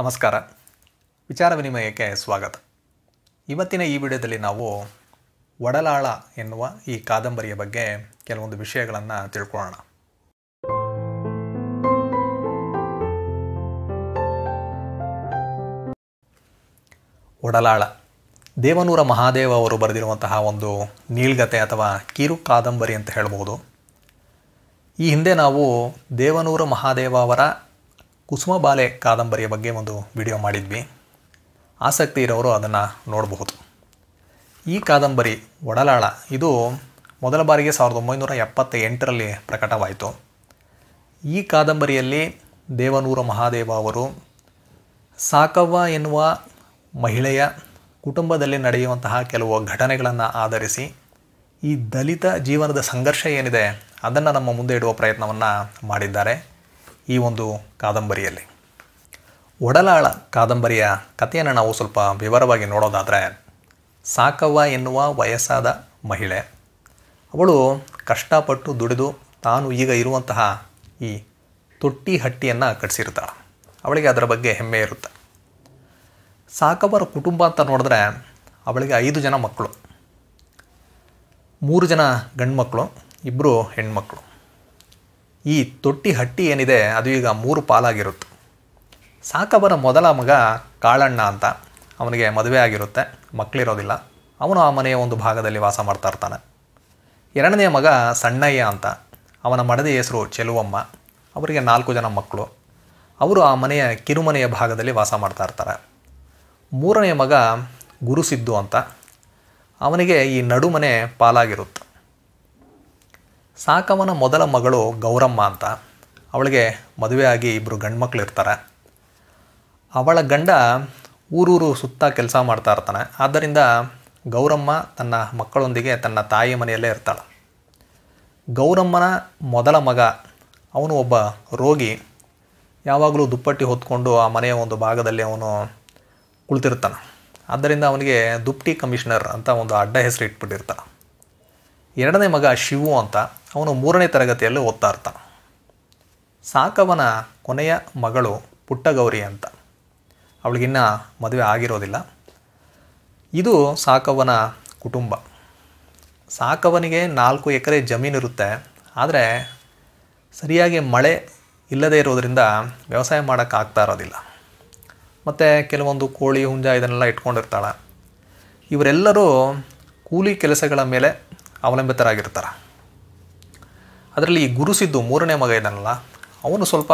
ನಮಸ್ಕಾರ ವಿಚಾರ ವಿನಿಮಯಕ್ಕೆ ಸ್ವಾಗತ ಇವತ್ತಿನ ಈ ವಿಡಿಯೋದಲ್ಲಿ ನಾವು ಒಡಲಾಳ ಎನ್ನುವ ಈ ಕಾದಂಬರಿಯ ಬಗ್ಗೆ ಕೆಲವೊಂದು ವಿಷಯಗಳನ್ನು ತಿಳ್ಕೊಳ್ಳೋಣ ಒಡಲಾಳ ದೇವನೂರ ಮಹಾದೇವ ಅವರು ಬರೆದಿರುವಂತಹ ಒಂದು ನೀಳ್ಗತೆ ಅಥವಾ ಕಿರು ಕಾದಂಬರಿ ಅಂತ ಹೇಳ್ಬೋದು ಈ ಹಿಂದೆ ನಾವು ದೇವನೂರ ಮಹಾದೇವ ಅವರ ಕುಸುಮ ಬಾಲೆ ಕಾದಂಬರಿಯ ಬಗ್ಗೆ ಒಂದು ವಿಡಿಯೋ ಮಾಡಿದ್ವಿ ಆಸಕ್ತಿ ಇರೋರು ಅದನ್ನು ನೋಡಬಹುದು ಈ ಕಾದಂಬರಿ ಒಡಲಾಳ ಇದು ಮೊದಲ ಬಾರಿಗೆ ಸಾವಿರದ ಒಂಬೈನೂರ ಎಪ್ಪತ್ತ ಎಂಟರಲ್ಲಿ ಪ್ರಕಟವಾಯಿತು ಈ ಕಾದಂಬರಿಯಲ್ಲಿ ದೇವನೂರ ಮಹಾದೇವ ಅವರು ಸಾಕವ್ವ ಎನ್ನುವ ಮಹಿಳೆಯ ಕುಟುಂಬದಲ್ಲಿ ನಡೆಯುವಂತಹ ಕೆಲವು ಘಟನೆಗಳನ್ನು ಆಧರಿಸಿ ಈ ದಲಿತ ಜೀವನದ ಸಂಘರ್ಷ ಏನಿದೆ ಅದನ್ನು ನಮ್ಮ ಮುಂದೆ ಇಡುವ ಪ್ರಯತ್ನವನ್ನು ಮಾಡಿದ್ದಾರೆ ಈ ಒಂದು ಕಾದಂಬರಿಯಲ್ಲಿ ಒಡಲಾಳ ಕಾದಂಬರಿಯ ಕಥೆಯನ್ನು ನಾವು ಸ್ವಲ್ಪ ವಿವರವಾಗಿ ನೋಡೋದಾದರೆ ಸಾಕವ್ವ ಎನ್ನುವ ವಯಸ್ಸಾದ ಮಹಿಳೆ ಅವಳು ಕಷ್ಟಪಟ್ಟು ದುಡಿದು ತಾನು ಈಗ ಇರುವಂತಹ ಈ ತೊಟ್ಟಿ ಹಟ್ಟಿಯನ್ನು ಕಟ್ಟಿಸಿರ್ತಾಳೆ ಅವಳಿಗೆ ಅದರ ಬಗ್ಗೆ ಹೆಮ್ಮೆ ಇರುತ್ತೆ ಸಾಕವ್ವರ ಕುಟುಂಬ ಅಂತ ನೋಡಿದ್ರೆ ಅವಳಿಗೆ ಐದು ಜನ ಮಕ್ಕಳು ಮೂರು ಜನ ಗಂಡು ಮಕ್ಕಳು ಇಬ್ಬರು ಹೆಣ್ಮಕ್ಕಳು ಈ ತೊಟ್ಟಿ ಹಟ್ಟಿ ಏನಿದೆ ಅದು ಈಗ ಮೂರು ಪಾಲಾಗಿರುತ್ತೆ ಸಾಕವರ ಮೊದಲ ಮಗ ಕಾಳಣ್ಣ ಅಂತ ಅವನಿಗೆ ಮದುವೆ ಆಗಿರುತ್ತೆ ಮಕ್ಕಳಿರೋದಿಲ್ಲ ಅವನು ಆ ಮನೆಯ ಒಂದು ಭಾಗದಲ್ಲಿ ವಾಸ ಮಾಡ್ತಾ ಇರ್ತಾನೆ ಎರಡನೇ ಮಗ ಸಣ್ಣಯ್ಯ ಅಂತ ಅವನ ಮಡದಿ ಹೆಸರು ಚೆಲುವಮ್ಮ ಅವರಿಗೆ ನಾಲ್ಕು ಜನ ಮಕ್ಕಳು ಅವರು ಆ ಮನೆಯ ಕಿರುಮನೆಯ ಭಾಗದಲ್ಲಿ ವಾಸ ಮಾಡ್ತಾ ಇರ್ತಾರೆ ಮೂರನೆಯ ಮಗ ಗುರುಸಿದ್ದು ಅಂತ ಅವನಿಗೆ ಈ ನಡುಮನೆ ಪಾಲಾಗಿರುತ್ತೆ ಸಾಕವನ ಮೊದಲ ಮಗಳು ಗೌರಮ್ಮ ಅಂತ ಅವಳಿಗೆ ಮದುವೆಯಾಗಿ ಇಬ್ಬರು ಗಂಡು ಇರ್ತಾರೆ ಅವಳ ಗಂಡ ಊರೂರು ಸುತ್ತ ಕೆಲಸ ಮಾಡ್ತಾ ಇರ್ತಾನೆ ಆದ್ದರಿಂದ ಗೌರಮ್ಮ ತನ್ನ ಮಕ್ಕಳೊಂದಿಗೆ ತನ್ನ ತಾಯಿ ಮನೆಯಲ್ಲೇ ಇರ್ತಾಳೆ ಗೌರಮ್ಮನ ಮೊದಲ ಮಗ ಅವನು ಒಬ್ಬ ರೋಗಿ ಯಾವಾಗಲೂ ದುಪ್ಪಟ್ಟಿ ಹೊತ್ಕೊಂಡು ಆ ಮನೆಯ ಒಂದು ಭಾಗದಲ್ಲಿ ಅವನು ಕುಳಿತಿರ್ತಾನೆ ಆದ್ದರಿಂದ ಅವನಿಗೆ ದುಪ್ಟಿ ಕಮಿಷನರ್ ಅಂತ ಒಂದು ಅಡ್ಡ ಹೆಸರು ಇಟ್ಬಿಟ್ಟಿರ್ತಾನೆ ಎರಡನೇ ಮಗ ಶಿವು ಅಂತ ಅವನು ಮೂರನೇ ತರಗತಿಯಲ್ಲಿ ಓದ್ತಾ ಇರ್ತಾನೆ ಸಾಕವನ ಕೊನೆಯ ಮಗಳು ಪುಟ್ಟಗೌರಿ ಅಂತ ಅವಳಿಗಿನ್ನ ಮದುವೆ ಆಗಿರೋದಿಲ್ಲ ಇದು ಸಾಕವನ ಕುಟುಂಬ ಸಾಕವನಿಗೆ ನಾಲ್ಕು ಎಕರೆ ಜಮೀನಿರುತ್ತೆ ಆದರೆ ಸರಿಯಾಗಿ ಮಳೆ ಇಲ್ಲದೇ ಇರೋದರಿಂದ ವ್ಯವಸಾಯ ಮಾಡೋಕ್ಕಾಗ್ತಾ ಇರೋದಿಲ್ಲ ಮತ್ತು ಕೆಲವೊಂದು ಕೋಳಿ ಹುಂಜ ಇದನ್ನೆಲ್ಲ ಇಟ್ಕೊಂಡಿರ್ತಾಳೆ ಇವರೆಲ್ಲರೂ ಕೂಲಿ ಕೆಲಸಗಳ ಮೇಲೆ ಅವಲಂಬಿತರಾಗಿರ್ತಾರೆ ಅದರಲ್ಲಿ ಈ ಗುರುಸಿದ್ದು ಮೂರನೇ ಮಗ ಇದ್ದಾನಲ್ಲ ಅವನು ಸ್ವಲ್ಪ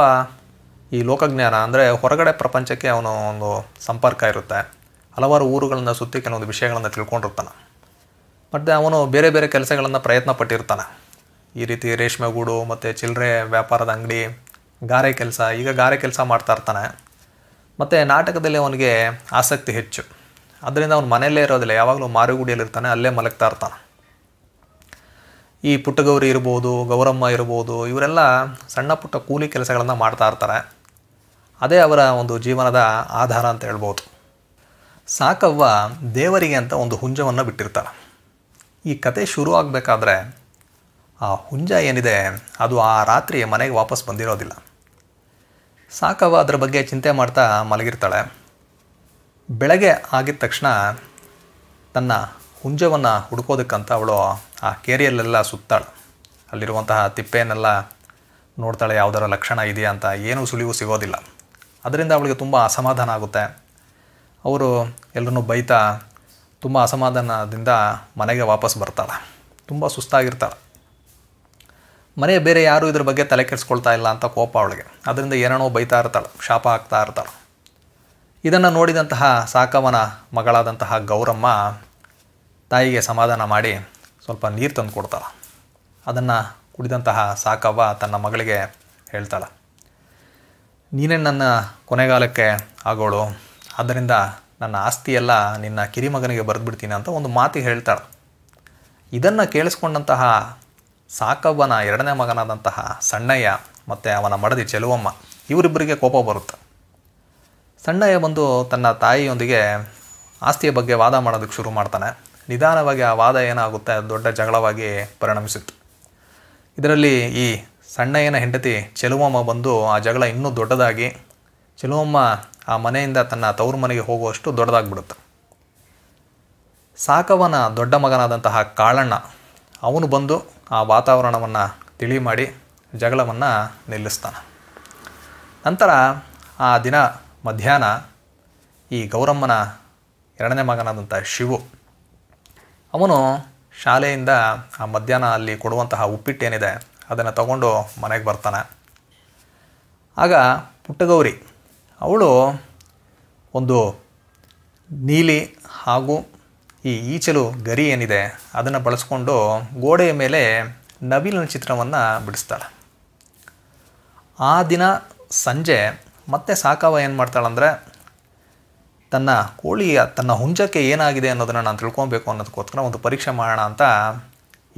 ಈ ಲೋಕಜ್ಞಾನ ಅಂದರೆ ಹೊರಗಡೆ ಪ್ರಪಂಚಕ್ಕೆ ಅವನು ಒಂದು ಸಂಪರ್ಕ ಇರುತ್ತೆ ಹಲವಾರು ಊರುಗಳನ್ನು ಸುತ್ತಿ ಕೆಲವೊಂದು ವಿಷಯಗಳನ್ನು ತಿಳ್ಕೊಂಡಿರ್ತಾನೆ ಮತ್ತು ಅವನು ಬೇರೆ ಬೇರೆ ಕೆಲಸಗಳನ್ನು ಪ್ರಯತ್ನ ಪಟ್ಟಿರ್ತಾನೆ ಈ ರೀತಿ ರೇಷ್ಮೆ ಗೂಡು ಮತ್ತು ಚಿಲ್ಲರೆ ವ್ಯಾಪಾರದ ಅಂಗಡಿ ಗಾರೆ ಕೆಲಸ ಈಗ ಗಾರೆ ಕೆಲಸ ಮಾಡ್ತಾ ಇರ್ತಾನೆ ಮತ್ತು ನಾಟಕದಲ್ಲಿ ಅವನಿಗೆ ಆಸಕ್ತಿ ಹೆಚ್ಚು ಅದರಿಂದ ಅವನು ಮನೆಯಲ್ಲೇ ಇರೋದಿಲ್ಲ ಯಾವಾಗಲೂ ಮಾರುಗುಡಿಯಲ್ಲಿರ್ತಾನೆ ಇರ್ತಾನೆ ಅಲ್ಲೇ ಮಲಗ್ತಾ ಇರ್ತಾನೆ ಈ ಪುಟ್ಟಗೌರಿ ಇರ್ಬೋದು ಗೌರಮ್ಮ ಇರ್ಬೋದು ಇವರೆಲ್ಲ ಸಣ್ಣ ಪುಟ್ಟ ಕೂಲಿ ಕೆಲಸಗಳನ್ನು ಮಾಡ್ತಾ ಇರ್ತಾರೆ ಅದೇ ಅವರ ಒಂದು ಜೀವನದ ಆಧಾರ ಅಂತ ಹೇಳ್ಬೋದು ಸಾಕವ್ವ ದೇವರಿಗೆ ಅಂತ ಒಂದು ಹುಂಜವನ್ನು ಬಿಟ್ಟಿರ್ತಾರೆ ಈ ಕತೆ ಶುರು ಆಗಬೇಕಾದ್ರೆ ಆ ಹುಂಜ ಏನಿದೆ ಅದು ಆ ರಾತ್ರಿ ಮನೆಗೆ ವಾಪಸ್ ಬಂದಿರೋದಿಲ್ಲ ಸಾಕವ್ವ ಅದರ ಬಗ್ಗೆ ಚಿಂತೆ ಮಾಡ್ತಾ ಮಲಗಿರ್ತಾಳೆ ಬೆಳಗ್ಗೆ ಆಗಿದ ತಕ್ಷಣ ತನ್ನ ಹುಂಜವನ್ನು ಹುಡ್ಕೋದಕ್ಕಂತ ಅವಳು ಆ ಕೇರಿಯಲ್ಲೆಲ್ಲ ಸುತ್ತಾಳು ಅಲ್ಲಿರುವಂತಹ ತಿಪ್ಪೆಯನ್ನೆಲ್ಲ ನೋಡ್ತಾಳೆ ಯಾವುದರ ಲಕ್ಷಣ ಇದೆಯಾ ಅಂತ ಏನೂ ಸುಳಿವು ಸಿಗೋದಿಲ್ಲ ಅದರಿಂದ ಅವಳಿಗೆ ತುಂಬ ಅಸಮಾಧಾನ ಆಗುತ್ತೆ ಅವರು ಎಲ್ಲರನ್ನೂ ಬೈತಾ ತುಂಬ ಅಸಮಾಧಾನದಿಂದ ಮನೆಗೆ ವಾಪಸ್ ಬರ್ತಾಳೆ ತುಂಬ ಸುಸ್ತಾಗಿರ್ತಾಳೆ ಮನೆ ಬೇರೆ ಯಾರೂ ಇದ್ರ ಬಗ್ಗೆ ತಲೆ ಕೆಡಿಸ್ಕೊಳ್ತಾ ಇಲ್ಲ ಅಂತ ಕೋಪ ಅವಳಿಗೆ ಅದರಿಂದ ಏನೇನೋ ಬೈತಾ ಇರ್ತಾಳೆ ಶಾಪ ಆಗ್ತಾ ಇರ್ತಾಳೆ ಇದನ್ನು ನೋಡಿದಂತಹ ಸಾಕವನ ಮಗಳಾದಂತಹ ಗೌರಮ್ಮ ತಾಯಿಗೆ ಸಮಾಧಾನ ಮಾಡಿ ಸ್ವಲ್ಪ ನೀರು ತಂದು ಕೊಡ್ತಾಳೆ ಅದನ್ನು ಕುಡಿದಂತಹ ಸಾಕವ್ವ ತನ್ನ ಮಗಳಿಗೆ ಹೇಳ್ತಾಳೆ ನೀನೇ ನನ್ನ ಕೊನೆಗಾಲಕ್ಕೆ ಆಗೋಳು ಆದ್ದರಿಂದ ನನ್ನ ಆಸ್ತಿಯೆಲ್ಲ ನಿನ್ನ ಕಿರಿಮಗನಿಗೆ ಬರೆದ್ಬಿಡ್ತೀನಿ ಅಂತ ಒಂದು ಮಾತು ಹೇಳ್ತಾಳೆ ಇದನ್ನು ಕೇಳಿಸ್ಕೊಂಡಂತಹ ಸಾಕವ್ವನ ಎರಡನೇ ಮಗನಾದಂತಹ ಸಣ್ಣಯ್ಯ ಮತ್ತು ಅವನ ಮಡದಿ ಚೆಲುವಮ್ಮ ಇವರಿಬ್ಬರಿಗೆ ಕೋಪ ಬರುತ್ತೆ ಸಣ್ಣಯ್ಯ ಬಂದು ತನ್ನ ತಾಯಿಯೊಂದಿಗೆ ಆಸ್ತಿಯ ಬಗ್ಗೆ ವಾದ ಮಾಡೋದಕ್ಕೆ ಶುರು ಮಾಡ್ತಾನೆ ನಿಧಾನವಾಗಿ ಆ ವಾದ ಏನಾಗುತ್ತೆ ದೊಡ್ಡ ಜಗಳವಾಗಿ ಪರಿಣಮಿಸಿತ್ತು ಇದರಲ್ಲಿ ಈ ಸಣ್ಣಯ್ಯನ ಹೆಂಡತಿ ಚೆಲುವಮ್ಮ ಬಂದು ಆ ಜಗಳ ಇನ್ನೂ ದೊಡ್ಡದಾಗಿ ಚೆಲುವಮ್ಮ ಆ ಮನೆಯಿಂದ ತನ್ನ ತವರು ಮನೆಗೆ ಹೋಗುವಷ್ಟು ದೊಡ್ಡದಾಗ್ಬಿಡುತ್ತೆ ಸಾಕವನ ದೊಡ್ಡ ಮಗನಾದಂತಹ ಕಾಳಣ್ಣ ಅವನು ಬಂದು ಆ ವಾತಾವರಣವನ್ನು ತಿಳಿ ಮಾಡಿ ಜಗಳವನ್ನು ನಿಲ್ಲಿಸ್ತಾನೆ ನಂತರ ಆ ದಿನ ಮಧ್ಯಾಹ್ನ ಈ ಗೌರಮ್ಮನ ಎರಡನೇ ಮಗನಾದಂಥ ಶಿವು ಅವನು ಶಾಲೆಯಿಂದ ಆ ಮಧ್ಯಾಹ್ನ ಅಲ್ಲಿ ಕೊಡುವಂತಹ ಏನಿದೆ ಅದನ್ನು ತಗೊಂಡು ಮನೆಗೆ ಬರ್ತಾನೆ ಆಗ ಪುಟ್ಟಗೌರಿ ಅವಳು ಒಂದು ನೀಲಿ ಹಾಗೂ ಈ ಈಚಲು ಗರಿ ಏನಿದೆ ಅದನ್ನು ಬಳಸ್ಕೊಂಡು ಗೋಡೆಯ ಮೇಲೆ ನವಿಲಿನ ಚಿತ್ರವನ್ನು ಬಿಡಿಸ್ತಾಳೆ ಆ ದಿನ ಸಂಜೆ ಮತ್ತೆ ಸಾಕಾವ ಏನು ಮಾಡ್ತಾಳಂದರೆ ತನ್ನ ಕೋಳಿಯ ತನ್ನ ಹುಂಜಕ್ಕೆ ಏನಾಗಿದೆ ಅನ್ನೋದನ್ನು ನಾನು ತಿಳ್ಕೊಬೇಕು ಅನ್ನೋದಕ್ಕೋಸ್ಕರ ಒಂದು ಪರೀಕ್ಷೆ ಮಾಡೋಣ ಅಂತ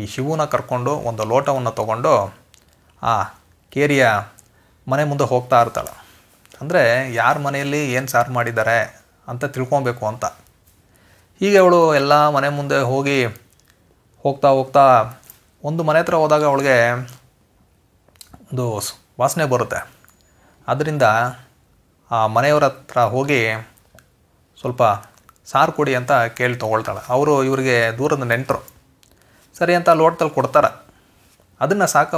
ಈ ಶಿವನ ಕರ್ಕೊಂಡು ಒಂದು ಲೋಟವನ್ನು ತಗೊಂಡು ಆ ಕೇರಿಯ ಮನೆ ಮುಂದೆ ಹೋಗ್ತಾ ಇರ್ತಾಳೆ ಅಂದರೆ ಯಾರ ಮನೆಯಲ್ಲಿ ಏನು ಸಾರು ಮಾಡಿದ್ದಾರೆ ಅಂತ ತಿಳ್ಕೊಬೇಕು ಅಂತ ಹೀಗೆ ಅವಳು ಎಲ್ಲ ಮನೆ ಮುಂದೆ ಹೋಗಿ ಹೋಗ್ತಾ ಹೋಗ್ತಾ ಒಂದು ಮನೆ ಹತ್ರ ಹೋದಾಗ ಅವಳಿಗೆ ಒಂದು ವಾಸನೆ ಬರುತ್ತೆ ಅದರಿಂದ ಆ ಮನೆಯವ್ರ ಹತ್ರ ಹೋಗಿ ಸ್ವಲ್ಪ ಸಾರು ಕೊಡಿ ಅಂತ ಕೇಳಿ ತೊಗೊಳ್ತಾಳೆ ಅವರು ಇವರಿಗೆ ದೂರದ ನೆಂಟರು ಸರಿ ಅಂತ ಲೋಟದಲ್ಲಿ ಕೊಡ್ತಾರೆ ಅದನ್ನು ಸಾಕ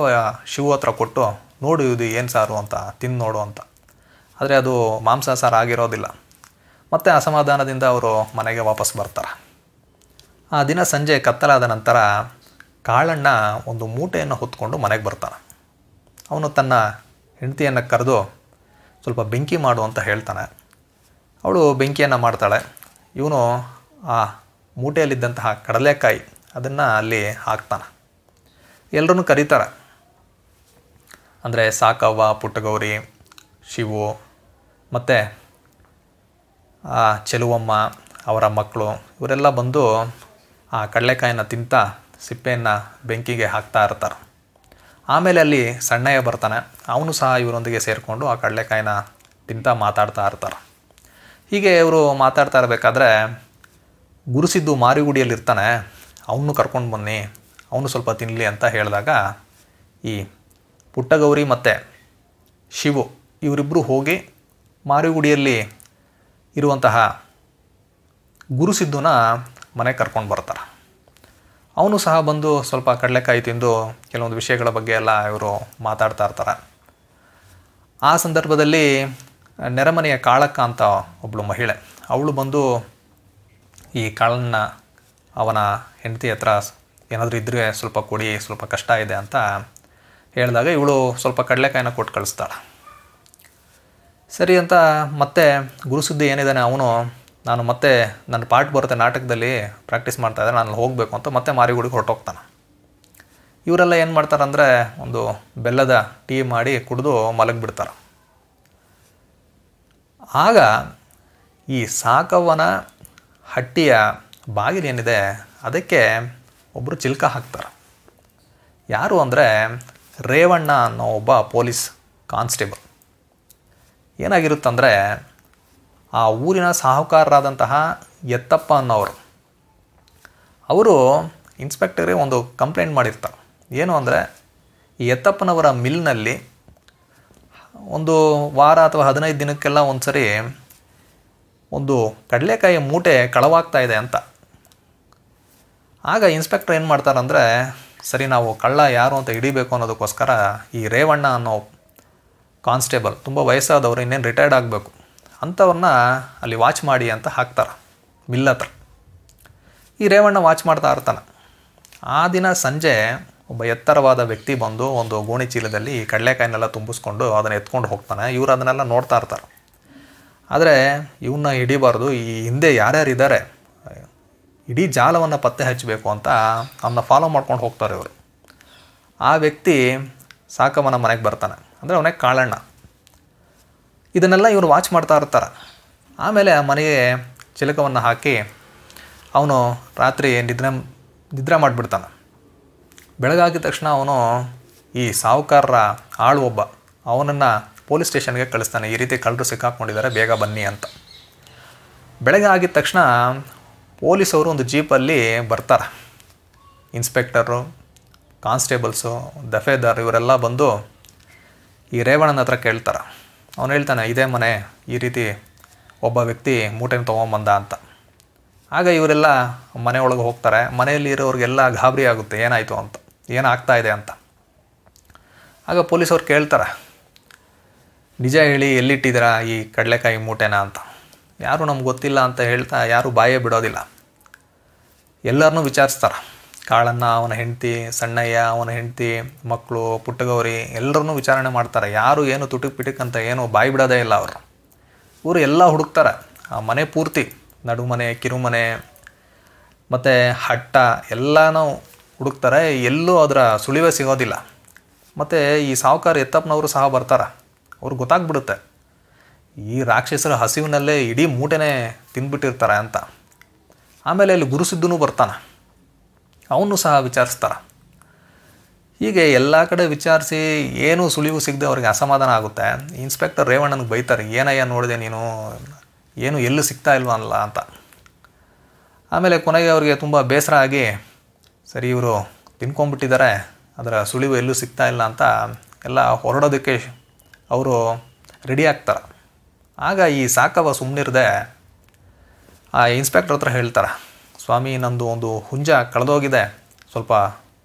ಶಿವು ಹತ್ರ ಕೊಟ್ಟು ನೋಡು ಇದು ಏನು ಸಾರು ಅಂತ ತಿಂದು ನೋಡು ಅಂತ ಆದರೆ ಅದು ಮಾಂಸ ಸಾರು ಆಗಿರೋದಿಲ್ಲ ಮತ್ತು ಅಸಮಾಧಾನದಿಂದ ಅವರು ಮನೆಗೆ ವಾಪಸ್ ಬರ್ತಾರೆ ಆ ದಿನ ಸಂಜೆ ಕತ್ತಲಾದ ನಂತರ ಕಾಳಣ್ಣ ಒಂದು ಮೂಟೆಯನ್ನು ಹೊತ್ಕೊಂಡು ಮನೆಗೆ ಬರ್ತಾನೆ ಅವನು ತನ್ನ ಹೆಂಡತಿಯನ್ನು ಕರೆದು ಸ್ವಲ್ಪ ಬೆಂಕಿ ಮಾಡು ಅಂತ ಹೇಳ್ತಾನೆ ಅವಳು ಬೆಂಕಿಯನ್ನು ಮಾಡ್ತಾಳೆ ಇವನು ಆ ಮೂಟೆಯಲ್ಲಿದ್ದಂತಹ ಕಡಲೆಕಾಯಿ ಅದನ್ನು ಅಲ್ಲಿ ಹಾಕ್ತಾನೆ ಎಲ್ಲರೂ ಕರೀತಾರೆ ಅಂದರೆ ಸಾಕವ್ವ ಪುಟ್ಟಗೌರಿ ಶಿವು ಮತ್ತು ಆ ಚೆಲುವಮ್ಮ ಅವರ ಮಕ್ಕಳು ಇವರೆಲ್ಲ ಬಂದು ಆ ಕಡಲೆಕಾಯಿನ ತಿಂತಾ ಸಿಪ್ಪೆಯನ್ನು ಬೆಂಕಿಗೆ ಹಾಕ್ತಾ ಇರ್ತಾರೆ ಆಮೇಲೆ ಅಲ್ಲಿ ಸಣ್ಣಯ್ಯ ಬರ್ತಾನೆ ಅವನು ಸಹ ಇವರೊಂದಿಗೆ ಸೇರಿಕೊಂಡು ಆ ಕಡಲೆಕಾಯಿನ ತಿಂತಾ ಮಾತಾಡ್ತಾ ಇರ್ತಾರೆ ಹೀಗೆ ಇವರು ಮಾತಾಡ್ತಾ ಇರಬೇಕಾದ್ರೆ ಗುರುಸಿದ್ದು ಮಾರಿಗುಡಿಯಲ್ಲಿರ್ತಾನೆ ಅವನು ಕರ್ಕೊಂಡು ಬನ್ನಿ ಅವನು ಸ್ವಲ್ಪ ತಿನ್ನಲಿ ಅಂತ ಹೇಳಿದಾಗ ಈ ಪುಟ್ಟಗೌರಿ ಮತ್ತು ಶಿವು ಇವರಿಬ್ಬರು ಹೋಗಿ ಮಾರಿಗುಡಿಯಲ್ಲಿ ಇರುವಂತಹ ಗುರುಸಿದ್ದುನ ಮನೆಗೆ ಕರ್ಕೊಂಡು ಬರ್ತಾರೆ ಅವನು ಸಹ ಬಂದು ಸ್ವಲ್ಪ ಕಡಲೆಕಾಯಿ ತಿಂದು ಕೆಲವೊಂದು ವಿಷಯಗಳ ಬಗ್ಗೆ ಎಲ್ಲ ಇವರು ಮಾತಾಡ್ತಾ ಇರ್ತಾರೆ ಆ ಸಂದರ್ಭದಲ್ಲಿ ನೆರೆಮನೆಯ ಕಾಳಕ್ಕ ಅಂತ ಒಬ್ಬಳು ಮಹಿಳೆ ಅವಳು ಬಂದು ಈ ಕಾಳನ್ನ ಅವನ ಹೆಂಡತಿ ಹತ್ರ ಏನಾದರೂ ಇದ್ದರೆ ಸ್ವಲ್ಪ ಕೊಡಿ ಸ್ವಲ್ಪ ಕಷ್ಟ ಇದೆ ಅಂತ ಹೇಳಿದಾಗ ಇವಳು ಸ್ವಲ್ಪ ಕಡಲೆಕಾಯನ್ನ ಕೊಟ್ಟು ಕಳಿಸ್ತಾಳೆ ಸರಿ ಅಂತ ಮತ್ತೆ ಗುರುಸುದ್ದಿ ಏನಿದ್ದಾನೆ ಅವನು ನಾನು ಮತ್ತೆ ನನ್ನ ಪಾಠ ಬರುತ್ತೆ ನಾಟಕದಲ್ಲಿ ಪ್ರಾಕ್ಟೀಸ್ ಇದ್ದಾರೆ ನಾನು ಹೋಗಬೇಕು ಅಂತ ಮತ್ತೆ ಮಾರಿಗುಡಿಗೆ ಹೊರಟೋಗ್ತಾನೆ ಇವರೆಲ್ಲ ಏನು ಮಾಡ್ತಾರೆ ಅಂದರೆ ಒಂದು ಬೆಲ್ಲದ ಟೀ ಮಾಡಿ ಕುಡಿದು ಮಲಗಿಬಿಡ್ತಾರೆ ಆಗ ಈ ಸಾಕವ್ವನ ಹಟ್ಟಿಯ ಬಾಗಿಲೇನಿದೆ ಅದಕ್ಕೆ ಒಬ್ಬರು ಚಿಲ್ಕ ಹಾಕ್ತಾರೆ ಯಾರು ಅಂದರೆ ರೇವಣ್ಣ ಅನ್ನೋ ಒಬ್ಬ ಪೊಲೀಸ್ ಕಾನ್ಸ್ಟೇಬಲ್ ಏನಾಗಿರುತ್ತಂದರೆ ಆ ಊರಿನ ಸಾಹುಕಾರರಾದಂತಹ ಎತ್ತಪ್ಪ ಅನ್ನೋರು ಅವರು ಇನ್ಸ್ಪೆಕ್ಟರ್ಗೆ ಒಂದು ಕಂಪ್ಲೇಂಟ್ ಮಾಡಿರ್ತಾರೆ ಏನು ಅಂದರೆ ಈ ಎತ್ತಪ್ಪನವರ ಮಿಲ್ನಲ್ಲಿ ಒಂದು ವಾರ ಅಥವಾ ಹದಿನೈದು ದಿನಕ್ಕೆಲ್ಲ ಒಂದು ಸರಿ ಒಂದು ಕಡಲೆಕಾಯಿ ಮೂಟೆ ಕಳವಾಗ್ತಾ ಇದೆ ಅಂತ ಆಗ ಇನ್ಸ್ಪೆಕ್ಟರ್ ಏನು ಮಾಡ್ತಾರಂದರೆ ಸರಿ ನಾವು ಕಳ್ಳ ಯಾರು ಅಂತ ಹಿಡಿಬೇಕು ಅನ್ನೋದಕ್ಕೋಸ್ಕರ ಈ ರೇವಣ್ಣ ಅನ್ನೋ ಕಾನ್ಸ್ಟೇಬಲ್ ತುಂಬ ವಯಸ್ಸಾದವರು ಇನ್ನೇನು ರಿಟೈರ್ಡ್ ಆಗಬೇಕು ಅಂಥವ್ರನ್ನ ಅಲ್ಲಿ ವಾಚ್ ಮಾಡಿ ಅಂತ ಹಾಕ್ತಾರೆ ಮಿಲ್ಲತ್ರ ಈ ರೇವಣ್ಣ ವಾಚ್ ಮಾಡ್ತಾ ಇರ್ತಾನೆ ಆ ದಿನ ಸಂಜೆ ಒಬ್ಬ ಎತ್ತರವಾದ ವ್ಯಕ್ತಿ ಬಂದು ಒಂದು ಗೋಣಿ ಚೀಲದಲ್ಲಿ ಕಡಲೆಕಾಯಿನೆಲ್ಲ ತುಂಬಿಸ್ಕೊಂಡು ಅದನ್ನು ಎತ್ಕೊಂಡು ಹೋಗ್ತಾನೆ ಇವರು ಅದನ್ನೆಲ್ಲ ನೋಡ್ತಾ ಇರ್ತಾರೆ ಆದರೆ ಇವನ್ನ ಹಿಡಿಬಾರ್ದು ಈ ಹಿಂದೆ ಯಾರ್ಯಾರು ಇದ್ದಾರೆ ಇಡೀ ಜಾಲವನ್ನು ಪತ್ತೆ ಹಚ್ಚಬೇಕು ಅಂತ ಅವನ್ನ ಫಾಲೋ ಮಾಡ್ಕೊಂಡು ಹೋಗ್ತಾರೆ ಇವರು ಆ ವ್ಯಕ್ತಿ ಸಾಕಮ್ಮನ ಮನೆಗೆ ಬರ್ತಾನೆ ಅಂದರೆ ಅವನೇ ಕಾಳಣ್ಣ ಇದನ್ನೆಲ್ಲ ಇವರು ವಾಚ್ ಮಾಡ್ತಾ ಇರ್ತಾರೆ ಆಮೇಲೆ ಆ ಮನೆಗೆ ಚಿಲಕವನ್ನು ಹಾಕಿ ಅವನು ರಾತ್ರಿ ನಿದ್ರೆ ನಿದ್ರೆ ಮಾಡಿಬಿಡ್ತಾನೆ ಬೆಳಗಾಗಿದ ತಕ್ಷಣ ಅವನು ಈ ಸಾಹುಕಾರರ ಆಳು ಒಬ್ಬ ಅವನನ್ನು ಪೊಲೀಸ್ ಸ್ಟೇಷನ್ಗೆ ಕಳಿಸ್ತಾನೆ ಈ ರೀತಿ ಕಳ್ಳರು ಸಿಕ್ಕಾಕ್ಕೊಂಡಿದ್ದಾರೆ ಬೇಗ ಬನ್ನಿ ಅಂತ ಬೆಳಗ್ಗೆ ಆಗಿದ ತಕ್ಷಣ ಪೊಲೀಸವರು ಒಂದು ಜೀಪಲ್ಲಿ ಬರ್ತಾರೆ ಇನ್ಸ್ಪೆಕ್ಟರು ಕಾನ್ಸ್ಟೇಬಲ್ಸು ದಫೇದಾರ್ ಇವರೆಲ್ಲ ಬಂದು ಈ ರೇವಣ್ಣನ ಹತ್ರ ಕೇಳ್ತಾರೆ ಅವನು ಹೇಳ್ತಾನೆ ಇದೇ ಮನೆ ಈ ರೀತಿ ಒಬ್ಬ ವ್ಯಕ್ತಿ ಮೂಟೆನ ತೊಗೊಂಬಂದ ಅಂತ ಆಗ ಇವರೆಲ್ಲ ಮನೆ ಒಳಗೆ ಹೋಗ್ತಾರೆ ಮನೆಯಲ್ಲಿ ಇರೋರಿಗೆಲ್ಲ ಗಾಬರಿ ಆಗುತ್ತೆ ಏನಾಯಿತು ಅಂತ ಏನಾಗ್ತಾ ಇದೆ ಅಂತ ಆಗ ಪೊಲೀಸವ್ರು ಕೇಳ್ತಾರೆ ನಿಜ ಹೇಳಿ ಎಲ್ಲಿಟ್ಟಿದ್ದೀರಾ ಈ ಕಡಲೆಕಾಯಿ ಮೂಟೆನ ಅಂತ ಯಾರು ನಮ್ಗೆ ಗೊತ್ತಿಲ್ಲ ಅಂತ ಹೇಳ್ತಾ ಯಾರೂ ಬಾಯೇ ಬಿಡೋದಿಲ್ಲ ಎಲ್ಲರನ್ನೂ ವಿಚಾರಿಸ್ತಾರೆ ಕಾಳನ್ನ ಅವನ ಹೆಂಡತಿ ಸಣ್ಣಯ್ಯ ಅವನ ಹೆಂಡತಿ ಮಕ್ಕಳು ಪುಟ್ಟಗೌರಿ ಎಲ್ಲರನ್ನೂ ವಿಚಾರಣೆ ಮಾಡ್ತಾರೆ ಯಾರು ಏನು ತುಟಿಕ್ ಪಿಟಿಕ್ ಅಂತ ಏನು ಬಾಯಿ ಬಿಡೋದೇ ಇಲ್ಲ ಅವರು ಇವರು ಎಲ್ಲ ಹುಡುಕ್ತಾರೆ ಆ ಮನೆ ಪೂರ್ತಿ ನಡುಮನೆ ಕಿರುಮನೆ ಮತ್ತು ಹಟ್ಟ ಎಲ್ಲನೂ ಹುಡುಕ್ತಾರೆ ಎಲ್ಲೂ ಅದರ ಸುಳಿವೆ ಸಿಗೋದಿಲ್ಲ ಮತ್ತು ಈ ಸಾವುಕಾರ ಎತ್ತಪ್ಪನವರು ಸಹ ಬರ್ತಾರೆ ಅವ್ರು ಗೊತ್ತಾಗ್ಬಿಡುತ್ತೆ ಈ ರಾಕ್ಷಸರ ಹಸಿವಿನಲ್ಲೇ ಇಡೀ ಮೂಟೆನೇ ತಿಂದ್ಬಿಟ್ಟಿರ್ತಾರೆ ಅಂತ ಆಮೇಲೆ ಇಲ್ಲಿ ಗುರುಸಿದ್ದೂ ಬರ್ತಾನೆ ಅವನು ಸಹ ವಿಚಾರಿಸ್ತಾರೆ ಹೀಗೆ ಎಲ್ಲ ಕಡೆ ವಿಚಾರಿಸಿ ಏನೂ ಸುಳಿವು ಸಿಗದೆ ಅವ್ರಿಗೆ ಅಸಮಾಧಾನ ಆಗುತ್ತೆ ಇನ್ಸ್ಪೆಕ್ಟರ್ ರೇವಣ್ಣನಿಗೆ ಬೈತಾರೆ ಏನಯ್ಯ ನೋಡಿದೆ ನೀನು ಏನು ಎಲ್ಲೂ ಸಿಗ್ತಾ ಅಲ್ಲ ಅಂತ ಆಮೇಲೆ ಕೊನೆಗೆ ಅವರಿಗೆ ತುಂಬ ಬೇಸರ ಆಗಿ ಸರಿ ಇವರು ತಿನ್ಕೊಂಡ್ಬಿಟ್ಟಿದ್ದಾರೆ ಅದರ ಸುಳಿವು ಎಲ್ಲೂ ಸಿಗ್ತಾ ಇಲ್ಲ ಅಂತ ಎಲ್ಲ ಹೊರಡೋದಕ್ಕೆ ಅವರು ರೆಡಿ ಆಗ್ತಾರೆ ಆಗ ಈ ಸಾಕವ ಸುಮ್ಮನಿರದೆ ಆ ಇನ್ಸ್ಪೆಕ್ಟರ್ ಹತ್ರ ಹೇಳ್ತಾರೆ ಸ್ವಾಮಿ ನಂದು ಒಂದು ಹುಂಜ ಕಳೆದೋಗಿದೆ ಸ್ವಲ್ಪ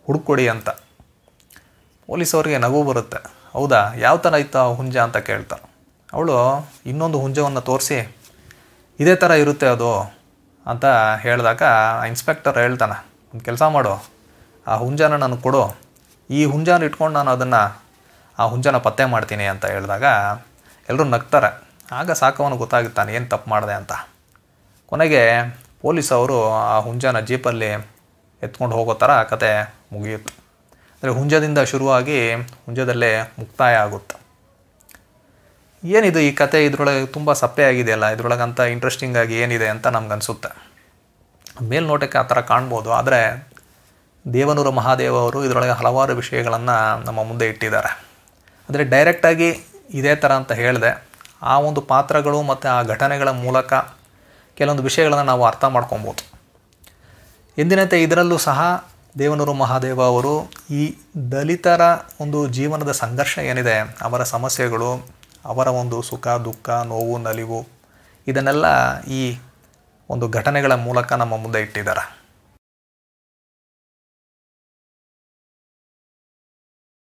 ಹುಡುಕೊಡಿ ಅಂತ ಪೊಲೀಸವ್ರಿಗೆ ನಗು ಬರುತ್ತೆ ಹೌದಾ ಯಾವ ಥರ ಇತ್ತು ಆ ಹುಂಜ ಅಂತ ಕೇಳ್ತಾರೆ ಅವಳು ಇನ್ನೊಂದು ಹುಂಜವನ್ನು ತೋರಿಸಿ ಇದೇ ಥರ ಇರುತ್ತೆ ಅದು ಅಂತ ಹೇಳಿದಾಗ ಆ ಇನ್ಸ್ಪೆಕ್ಟರ್ ಹೇಳ್ತಾನೆ ಒಂದು ಕೆಲಸ ಮಾಡು ಆ ಹುಂಜಾನ ನನಗೆ ಕೊಡು ಈ ಹುಂಜಾನ ಇಟ್ಕೊಂಡು ನಾನು ಅದನ್ನು ಆ ಹುಂಜಾನ ಪತ್ತೆ ಮಾಡ್ತೀನಿ ಅಂತ ಹೇಳಿದಾಗ ಎಲ್ಲರೂ ನಗ್ತಾರೆ ಆಗ ಸಾಕವನು ಗೊತ್ತಾಗುತ್ತಾನೆ ಏನು ತಪ್ಪು ಮಾಡಿದೆ ಅಂತ ಕೊನೆಗೆ ಪೊಲೀಸ್ ಅವರು ಆ ಹುಂಜಾನ ಜೀಪಲ್ಲಿ ಎತ್ಕೊಂಡು ಹೋಗೋ ಥರ ಕತೆ ಮುಗಿಯುತ್ತೆ ಅಂದರೆ ಹುಂಜದಿಂದ ಶುರುವಾಗಿ ಹುಂಜದಲ್ಲೇ ಮುಕ್ತಾಯ ಆಗುತ್ತೆ ಏನಿದು ಈ ಕತೆ ಇದರೊಳಗೆ ತುಂಬ ಸಪ್ಪೆ ಆಗಿದೆಯಲ್ಲ ಇದರೊಳಗಂತ ಇಂಟ್ರೆಸ್ಟಿಂಗಾಗಿ ಏನಿದೆ ಅಂತ ನಮ್ಗೆ ಅನಿಸುತ್ತೆ ಮೇಲ್ನೋಟಕ್ಕೆ ಆ ಥರ ಕಾಣ್ಬೋದು ಆದರೆ ದೇವನೂರು ಮಹಾದೇವ ಅವರು ಇದರೊಳಗೆ ಹಲವಾರು ವಿಷಯಗಳನ್ನು ನಮ್ಮ ಮುಂದೆ ಇಟ್ಟಿದ್ದಾರೆ ಅಂದರೆ ಡೈರೆಕ್ಟಾಗಿ ಇದೇ ಥರ ಅಂತ ಹೇಳಿದೆ ಆ ಒಂದು ಪಾತ್ರಗಳು ಮತ್ತು ಆ ಘಟನೆಗಳ ಮೂಲಕ ಕೆಲವೊಂದು ವಿಷಯಗಳನ್ನು ನಾವು ಅರ್ಥ ಮಾಡ್ಕೊಬೋದು ಎಂದಿನಂತೆ ಇದರಲ್ಲೂ ಸಹ ದೇವನೂರು ಮಹಾದೇವ ಅವರು ಈ ದಲಿತರ ಒಂದು ಜೀವನದ ಸಂಘರ್ಷ ಏನಿದೆ ಅವರ ಸಮಸ್ಯೆಗಳು ಅವರ ಒಂದು ಸುಖ ದುಃಖ ನೋವು ನಲಿವು ಇದನ್ನೆಲ್ಲ ಈ ಒಂದು ಘಟನೆಗಳ ಮೂಲಕ ನಮ್ಮ ಮುಂದೆ ಇಟ್ಟಿದ್ದಾರೆ